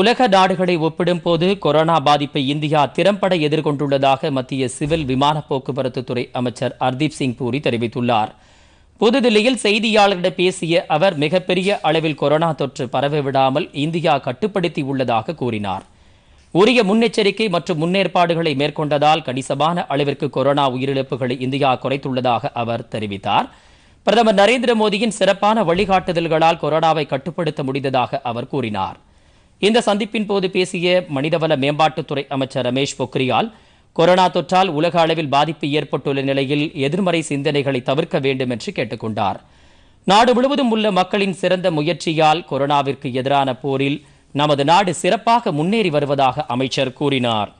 உலக நாடுகளை ஒப்பிடும்போது கொரோனா பாதிப்பை இந்தியா திறம்பட எதிர்கொண்டுள்ளதாக மத்திய சிவில் விமான போக்குவரத்து துறை அமைச்சர் ஹர்தீப் சிங் பூரி தெரிவித்துள்ளார் புதுதில்லியில் செய்தியாளர்களிடம் பேசிய அவர் மிகப்பெரிய அளவில் கொரோனா தொற்று பரவிவிடாமல் இந்தியா கட்டுப்படுத்தி உள்ளதாக கூறினார் உரிய முன்னெச்சரிக்கை மற்றும் முன்னேற்பாடுகளை மேற்கொண்டதால் கணிசமான அளவிற்கு கொரோனா உயிரிழப்புகளை இந்தியா குறைத்துள்ளதாக அவர் தெரிவித்தார் பிரதமர் நரேந்திர மோடியின் சிறப்பான வழிகாட்டுதல்களால் கொரோனாவை கட்டுப்படுத்த முடிந்ததாக அவர் கூறினார் இந்த சந்திப்பின் போது பேசிய மனிதவள மேம்பாட்டுத்துறை அமைச்சர் ரமேஷ் பொக்ரியால் கொரோனா தொற்றால் உலக அளவில் பாதிப்பு ஏற்பட்டுள்ள நிலையில் எதிர்மறை சிந்தனைகளை தவிர்க்க வேண்டும் என்று கேட்டுக்கொண்டார் நாடு முழுவதும் உள்ள மக்களின் சிறந்த முயற்சியால் கொரோனாவிற்கு எதிரான போரில் நமது நாடு சிறப்பாக முன்னேறி வருவதாக அமைச்சர் கூறினார்